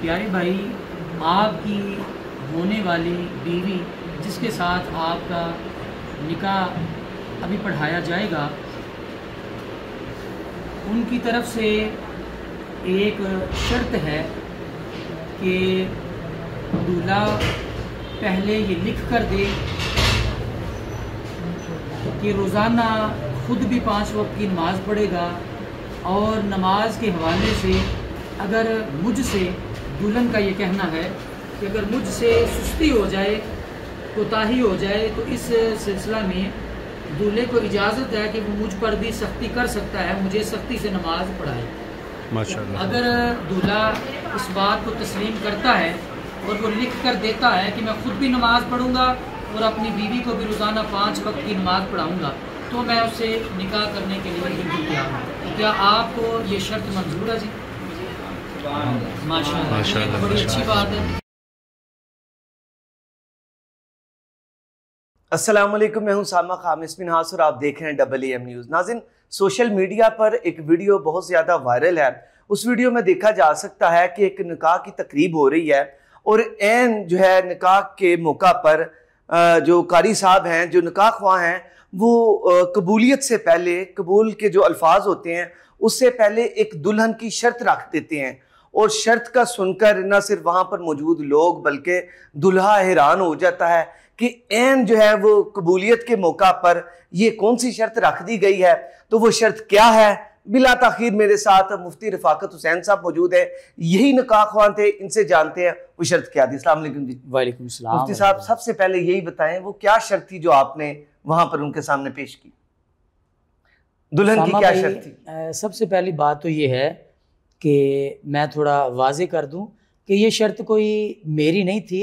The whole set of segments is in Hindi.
प्यारे भाई आपकी होने वाली बीवी जिसके साथ आपका निकाह अभी पढ़ाया जाएगा उनकी तरफ से एक शर्त है कि दूल्हा पहले ये लिख कर दे कि रोज़ाना खुद भी पांच वक्त की नमाज़ पढ़ेगा और नमाज के हवाले से अगर मुझसे दुल्हन का ये कहना है कि अगर मुझसे सुस्ती हो जाए कोताही हो जाए तो इस सिलसिला में दूल्हे को इजाज़त है कि वो मुझ पर भी सख्ती कर सकता है मुझे सख्ती से नमाज पढ़ाए माशाल्लाह अगर दूल्हा इस बात को तस्लीम करता है और वो लिख कर देता है कि मैं खुद भी नमाज़ पढ़ूँगा और अपनी बीवी को भी रोज़ाना पाँच वक्त की नमाज पढ़ाऊँगा तो मैं उसे निकाह करने के लिए बिल्कुल तैयार हूँ क्या आपको ये शर्त मंजूर है जी अस्सलाम वालेकुम मैं हूं सामा खाम इसमिन हास और आप देख रहे हैं डबल एम न्यूज़ नाजिन सोशल मीडिया पर एक वीडियो बहुत ज़्यादा वायरल है उस वीडियो में देखा जा सकता है कि एक निकाह की तकरीब हो रही है और एन जो है निकाह के मौका पर जो कारी साहब हैं जो निकाह ख्वा हैं वो कबूलियत से पहले कबूल के जो अल्फाज होते हैं उससे पहले एक दुल्हन की शर्त रख देते हैं और शर्त का सुनकर ना सिर्फ वहाँ पर मौजूद लोग बल्कि दुल्हा हैरान हो जाता है कि एन जो है वो कबूलियत के मौका पर ये कौन सी शर्त रख दी गई है तो वो शर्त क्या है बिला तखिर मेरे साथ मुफ्ती रफाकत हुसैन साहब मौजूद है यही नका खान थे इनसे जानते हैं वो शर्त क्या थी असल जी वालेकुम मुफ्ती साहब सबसे पहले यही बताएं वो क्या शर्त थी जो आपने वहाँ पर उनके सामने पेश की दुल्हन की क्या शर्त थी सबसे पहली बात तो ये है कि मैं थोड़ा वाजे कर दूं कि ये शर्त कोई मेरी नहीं थी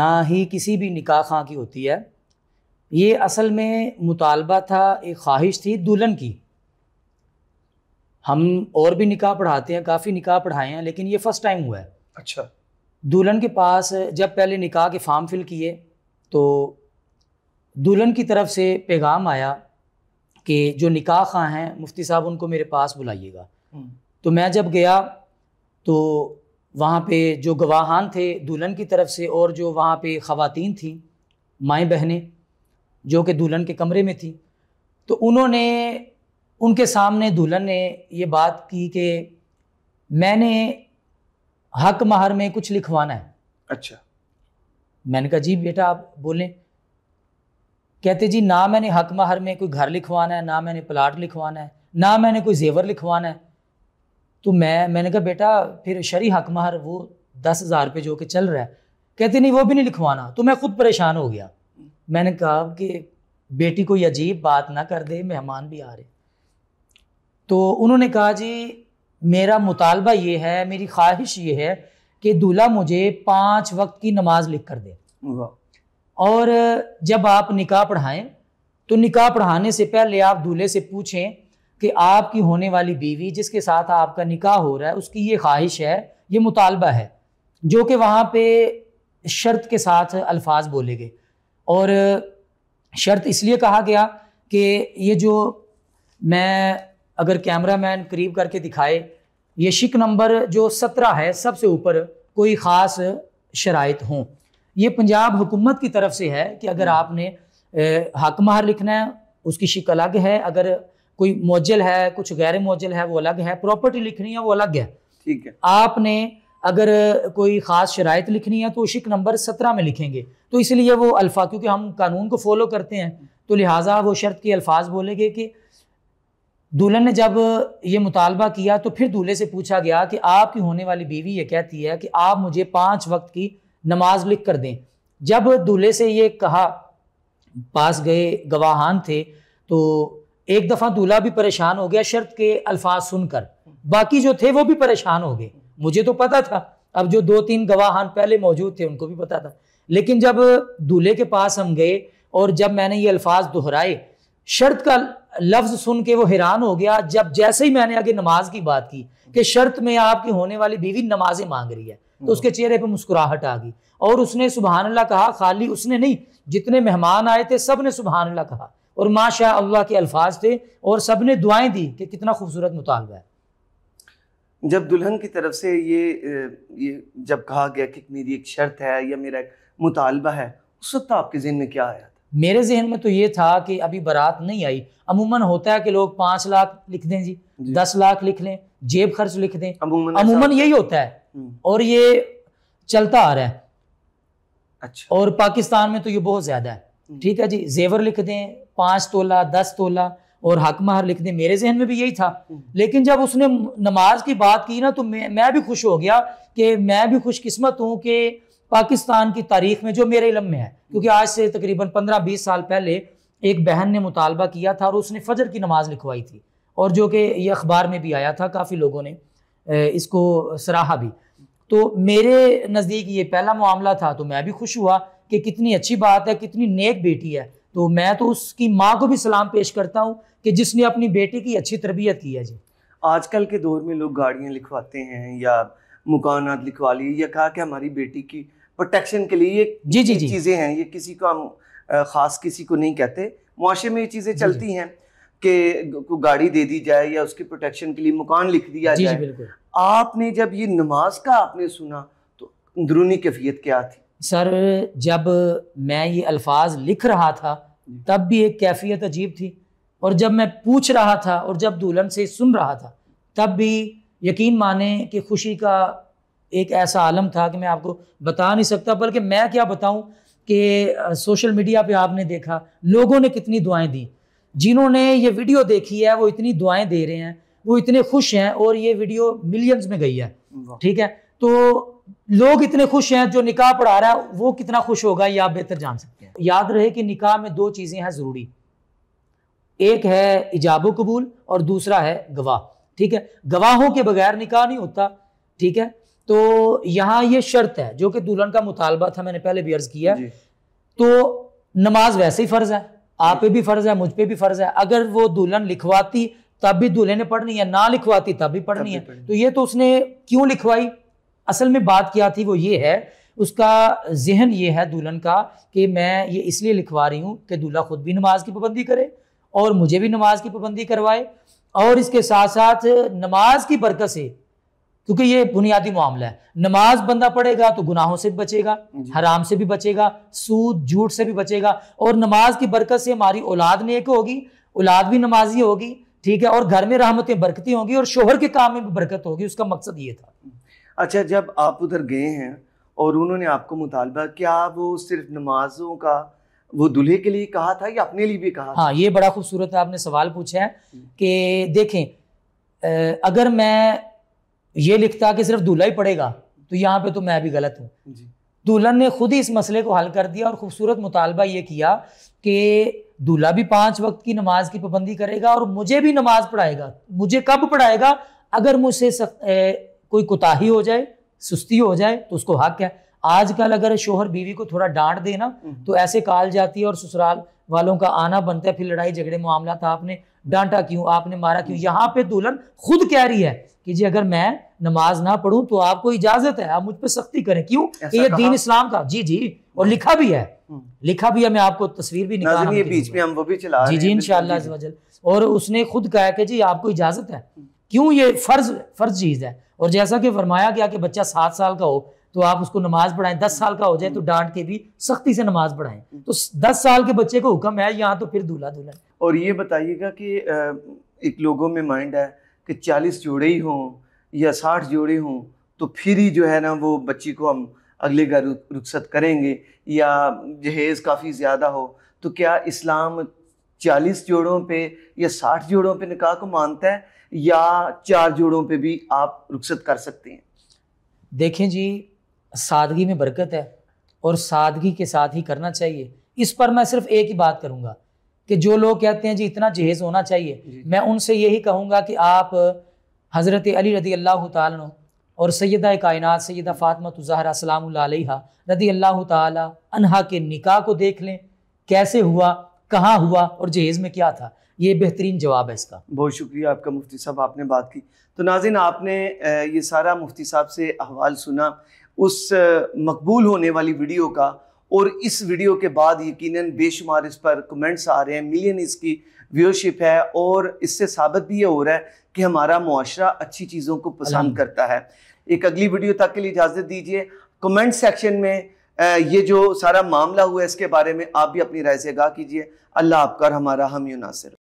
ना ही किसी भी निकाह खां की होती है ये असल में मुतालबा था एक ख्वाहिश थी दुल्हन की हम और भी निकाह पढ़ाते हैं काफ़ी निकाह पढ़ाए हैं लेकिन ये फ़र्स्ट टाइम हुआ है अच्छा दुल्हन के पास जब पहले निकाह के फॉर्म फिल किए तो दुल्हन की तरफ से पैगाम आया कि जो निकाह खां हैं मुफ्ती साहब उनको मेरे पास बुलाइएगा हम्म। तो मैं जब गया तो वहाँ पे जो गवाहान थे दुल्हन की तरफ से और जो वहाँ पे ख़वातीन थी माएँ बहनें जो कि दुल्हन के कमरे में थी तो उन्होंने उनके सामने दुल्हन ने ये बात की कि मैंने हक महर में कुछ लिखवाना है अच्छा मैंने कहा जी बेटा आप बोलें कहते जी ना मैंने हक महर में कोई घर लिखवाना है ना मैंने प्लाट लिखवाना है ना मैंने कोई जेवर लिखवाना है तो मैं मैंने कहा बेटा फिर शरी हक महर वो दस हज़ार रुपये जो कि चल रहा है कहते नहीं वो भी नहीं लिखवाना तो मैं खुद परेशान हो गया मैंने कहा कि बेटी कोई अजीब बात ना कर दे मेहमान भी आ रहे तो उन्होंने कहा जी मेरा मुतालबा ये है मेरी ख्वाहिश ये है कि दूल्हा मुझे पाँच वक्त की नमाज लिख कर दे और जब आप निकाह पढ़ाएं तो निकाह पढ़ाने से पहले आप दूल्हे से पूछें कि आपकी होने वाली बीवी जिसके साथ आपका निकाह हो रहा है उसकी ये ख्वाहिश है ये मुतालबा है जो कि वहाँ पे शर्त के साथ अल्फाज बोले गए और शर्त इसलिए कहा गया कि ये जो मैं अगर कैमरा मैन करीब करके दिखाए ये शिक नंबर जो सत्रह है सबसे ऊपर कोई ख़ास शरात हों ये पंजाब हुकूमत की तरफ से है कि अगर हम्म। आपने हक महर लिखना है उसकी शिक अलग है अगर कोई मोजल है कुछ गैर मोजल है वो अलग है प्रॉपर्टी लिखनी है वो अलग है ठीक है आपने अगर कोई ख़ास शरात लिखनी है तो शिक नंबर सत्रह में लिखेंगे तो इसलिए वो अल्फा क्योंकि हम कानून को फॉलो करते हैं तो लिहाजा वो शर्त के अल्फाज बोलेंगे कि दुल्हन ने जब ये मुतालबा किया तो फिर दूल्हे से पूछा गया कि आपकी होने वाली बीवी ये कहती है कि आप मुझे पांच वक्त की नमाज लिख कर दें जब दूल्हे से ये कहा पास गए गवाहान थे तो एक दफ़ा दूल्हा भी परेशान हो गया शर्त के अल्फाज सुनकर बाकी जो थे वो भी परेशान हो गए मुझे तो पता था अब जो दो तीन गवाहान पहले मौजूद थे उनको भी पता था लेकिन जब दूल्हे के पास हम गए और जब मैंने ये अल्फाज दोहराए शर्त का लफ्ज़ सुन के वो हैरान हो गया जब जैसे ही मैंने आगे नमाज की बात की कि शर्त में आपकी होने वाली बीवी नमाजें मांग रही है तो उसके चेहरे पर मुस्कुराहट आ गई और उसने सुबहानला कहा खाली उसने नहीं जितने मेहमान आए थे सब ने सुबहानला कहा और माशा अल्लाह के अल्फाज थे और सब ने दुआएं दी कि कितना खूबसूरत मुतालबा है जब दुल्हन की तरफ से ये ये जब कहा गया कि मेरी एक शर्त है या मेरा एक मुतालबा है उस वक्त आपके जहन में क्या आया था मेरे जहन में तो ये था कि अभी बारात नहीं आई अमूमन होता है कि लोग पाँच लाख लिख दें जी, जी। दस लाख लिख लें जेब खर्च लिख दें अमूमन यही होता है हम्म। और ये चलता आ रहा है अच्छा और पाकिस्तान में तो ये बहुत ज़्यादा है हम्म। ठीक है जी जेवर लिख दें पांच तोला दस तोला और हक महर लिख दे मेरे जहन में भी यही था हम्म। लेकिन जब उसने नमाज की बात की ना तो मैं मैं भी खुश हो गया कि मैं भी खुशकिस्मत हूँ कि पाकिस्तान की तारीख में जो मेरे इलम में है हम्म। क्योंकि आज से तकरीबन पंद्रह बीस साल पहले एक बहन ने मुतालबा किया था और उसने फजर की नमाज लिखवाई थी और जो कि ये अखबार में भी आया था काफ़ी लोगों ने इसको सराहा भी तो मेरे नज़दीक ये पहला मामला था तो मैं भी खुश हुआ कि कितनी अच्छी बात है कितनी नेक बेटी है तो मैं तो उसकी माँ को भी सलाम पेश करता हूँ कि जिसने अपनी बेटी की अच्छी तरबियत की है जी आजकल के दौर में लोग गाड़ियाँ लिखवाते हैं या मुकानात लिखवा लिए या कहा कि हमारी बेटी की प्रोटेक्शन के लिए ये जी जी, जी। चीज़ें हैं ये किसी को हम ख़ास किसी को नहीं कहते मुआशे में ये चीज़ें चलती हैं कि गाड़ी दे दी जाए या उसकी प्रोटेक्शन के लिए मकान लिख दिया जाए आपने जब ये नमाज का आपने सुना तो अंदरूनी कैफियत क्या थी सर जब मैं ये अल्फाज लिख रहा था तब भी एक कैफियत अजीब थी और जब मैं पूछ रहा था और जब दुल्हन से सुन रहा था तब भी यकीन माने कि खुशी का एक ऐसा आलम था कि मैं आपको बता नहीं सकता बल्कि मैं क्या बताऊं कि सोशल मीडिया पे आपने देखा लोगों ने कितनी दुआएं दी जिन्होंने ये वीडियो देखी है वो इतनी दुआएं दे रहे हैं वो इतने खुश हैं और ये वीडियो मिलियंस में गई है ठीक है तो लोग इतने खुश हैं जो निकाह पढ़ा रहा है वो कितना खुश होगा ये आप बेहतर जान सकते हैं याद रहे कि निकाह में दो चीज़ें हैं ज़रूरी एक है इजाब कबूल और दूसरा है गवाह ठीक है गवाहों के बगैर निकाह नहीं होता ठीक है तो यहाँ ये शर्त है जो कि दुल्हन का मुतालबा था मैंने पहले भी अर्ज किया तो नमाज वैसे ही फ़र्ज़ है आप पे भी फ़र्ज़ है मुझ पर भी फ़र्ज़ है अगर वो दुल्हन लिखवाती तब भी दूल्हे ने पढ़नी है ना लिखवाती तब भी पढ़नी है तो ये तो उसने क्यों लिखवाई असल में बात क्या थी वो ये है उसका जहन ये है दुल्हन का कि मैं ये इसलिए लिखवा रही हूँ कि दूल्हा खुद भी नमाज की पाबंदी करे और मुझे भी नमाज की पाबंदी करवाए और इसके साथ साथ नमाज की बरकत से क्योंकि ये बुनियादी मामला है नमाज बंदा पढ़ेगा तो गुनाहों से भी बचेगा हराम से भी बचेगा सूद झूठ से भी बचेगा और नमाज की बरकत से हमारी औलाद नेक होगी औलाद भी नमाजी होगी ठीक है और घर में रहमतें बरकती होंगी और शोहर के काम में भी बरकत होगी उसका मकसद ये था अच्छा जब आप उधर गए हैं और उन्होंने आपको मुतालबा क्या वो सिर्फ नमाजों का वो दूल्हे के लिए कहा था या अपने लिए भी कहा हाँ ये बड़ा खूबसूरत आपने सवाल पूछा है कि देखें अगर मैं ये लिखता कि सिर्फ दूल्हा ही पड़ेगा तो यहाँ पे तो मैं भी गलत हूँ दुल्हन ने खुद ही इस मसले को हल कर दिया और खूबसूरत मुतालबा ये किया कि दूल्हा भी पांच वक्त की नमाज की पाबंदी करेगा और मुझे भी नमाज पढ़ाएगा मुझे कब पढ़ाएगा अगर मुझसे कोई कुताही हो जाए सुस्ती हो जाए तो उसको हक है आजकल अगर शोहर बीवी को थोड़ा डांट देना हम्म। तो ऐसे काल जाती है और ससुराल वालों का आना बनता है फिर लड़ाई झगड़े मामला था आपने डांटा क्यों आपने मारा क्यों हम्म। यहाँ पे दुल्हन खुद कह रही है कि जी अगर मैं नमाज ना पढ़ूं तो आपको इजाजत है आप मुझ पर सख्ती करें क्यों कि ये दीन इस्लाम का जी जी और लिखा भी है हम्म। लिखा भी है मैं आपको तस्वीर भी निकाल बीच में हम वो भी चला जी जी इनशाला और उसने खुद कहा कि जी आपको इजाजत है क्यों ये फ़र्ज फ़र्ज चीज़ है और जैसा कि फरमाया गया कि बच्चा सात साल का हो तो आप उसको नमाज पढ़ाएं दस साल का हो जाए तो डांट के भी सख्ती से नमाज पढ़ाएं तो दस साल के बच्चे को हुक्म है यहाँ तो फिर दूल्हा दूल्हा और ये बताइएगा कि एक लोगों में माइंड है कि चालीस जोड़े ही हों या साठ जोड़े हों तो फिर ही जो है ना वो बच्ची को हम अगले घर रुख्सत करेंगे या जहेज़ काफ़ी ज़्यादा हो तो क्या इस्लाम चालीस जोड़ों पे या साठ जोड़ों पे निकाह को मानता है या चार जोड़ों पे भी आप रुखसत कर सकते हैं देखें जी सादगी में बरकत है और सादगी के साथ ही करना चाहिए इस पर मैं सिर्फ एक ही बात करूंगा कि जो लोग कहते हैं जी इतना जहेज होना चाहिए मैं उनसे यही कहूंगा कि आप हज़रत अली रदी अल्लाह त और सैदा कायनात सैदा फ़ातमा तुजहरा सलाम रदी अल्लाह तहा के निकाह को देख लें कैसे हुआ कहाँ हुआ और जहेज़ में क्या था ये बेहतरीन जवाब है इसका बहुत शुक्रिया आपका मुफ्ती साहब आपने बात की तो नाजिन आपने ये सारा मुफ्ती साहब से अहवाल सुना उस मकबूल होने वाली वीडियो का और इस वीडियो के बाद यकीनन बेशुमार इस पर कमेंट्स आ रहे हैं मिलियन इसकी व्यूअरशिप है और इससे साबित भी ये हो रहा है कि हमारा मुआरा अच्छी चीज़ों को पसंद करता है एक अगली वीडियो तक के लिए इजाज़त दीजिए कमेंट सेक्शन में ये जो सारा मामला हुआ है इसके बारे में आप भी अपनी राय से आगाह कीजिए अल्लाह आपका हमारा हम नासिर